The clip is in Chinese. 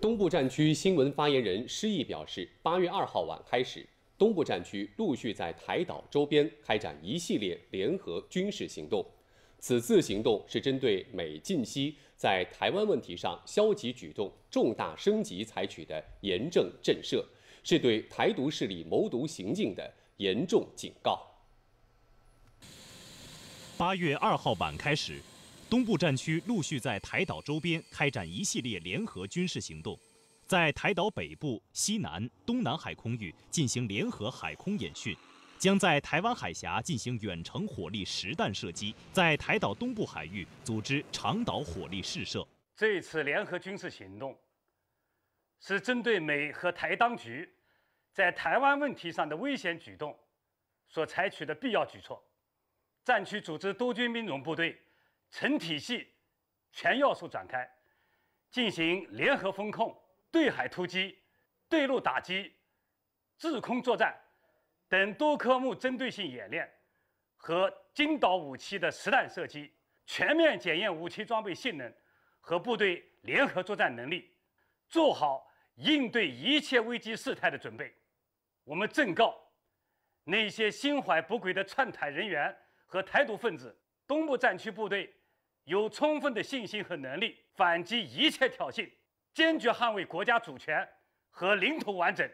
东部战区新闻发言人施毅表示，八月二号晚开始，东部战区陆续在台岛周边开展一系列联合军事行动。此次行动是针对美近期在台湾问题上消极举动重大升级采取的严正震慑，是对台独势力谋独行径的严重警告。八月二号晚开始。东部战区陆续在台岛周边开展一系列联合军事行动，在台岛北部、西南、东南海空域进行联合海空演训，将在台湾海峡进行远程火力实弹射击，在台岛东部海域组织长岛火力试射。这次联合军事行动是针对美和台当局在台湾问题上的危险举动所采取的必要举措，战区组织多军兵种部队。成体系、全要素展开，进行联合风控、对海突击、对陆打击、制空作战等多科目针对性演练和精导武器的实弹射击，全面检验武器装备性能和部队联合作战能力，做好应对一切危机事态的准备。我们正告那些心怀不轨的窜台人员和台独分子，东部战区部队。有充分的信心和能力反击一切挑衅，坚决捍卫国家主权和领土完整。